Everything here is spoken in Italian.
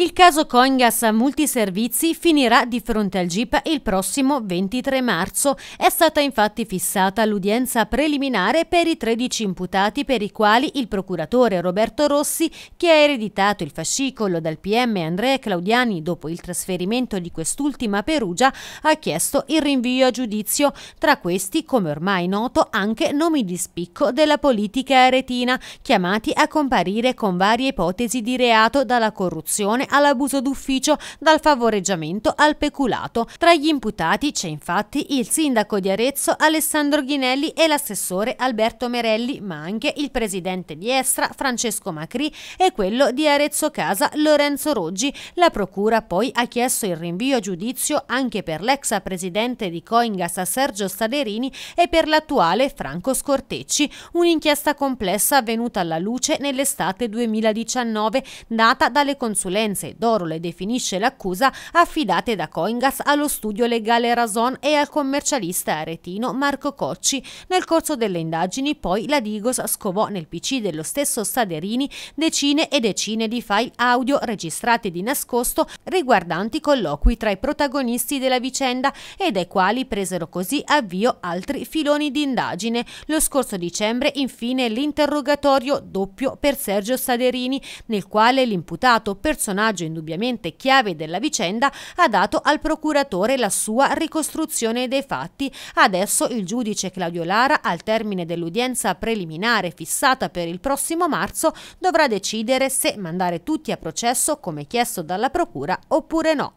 Il caso Coingas Multiservizi finirà di fronte al GIP il prossimo 23 marzo. È stata infatti fissata l'udienza preliminare per i 13 imputati per i quali il procuratore Roberto Rossi, che ha ereditato il fascicolo dal PM Andrea Claudiani dopo il trasferimento di quest'ultima a Perugia, ha chiesto il rinvio a giudizio. Tra questi, come ormai noto, anche nomi di spicco della politica aretina, chiamati a comparire con varie ipotesi di reato dalla corruzione all'abuso d'ufficio dal favoreggiamento al peculato. Tra gli imputati c'è infatti il sindaco di Arezzo Alessandro Ghinelli e l'assessore Alberto Merelli, ma anche il presidente di Estra Francesco Macri e quello di Arezzo Casa Lorenzo Roggi. La procura poi ha chiesto il rinvio a giudizio anche per l'ex presidente di Coingas Sergio Staderini e per l'attuale Franco Scortecci, un'inchiesta complessa avvenuta alla luce nell'estate 2019, data dalle consulenze sentenze d'oro le definisce l'accusa affidate da Coingas allo studio legale Rason e al commercialista aretino Marco Cocci. Nel corso delle indagini poi la Digos scovò nel PC dello stesso Saderini decine e decine di file audio registrate di nascosto riguardanti colloqui tra i protagonisti della vicenda e dai quali presero così avvio altri filoni di indagine. Lo scorso dicembre infine l'interrogatorio doppio per Sergio Saderini nel quale l'imputato personalmente personaggio indubbiamente chiave della vicenda, ha dato al procuratore la sua ricostruzione dei fatti. Adesso il giudice Claudio Lara, al termine dell'udienza preliminare fissata per il prossimo marzo, dovrà decidere se mandare tutti a processo come chiesto dalla procura oppure no.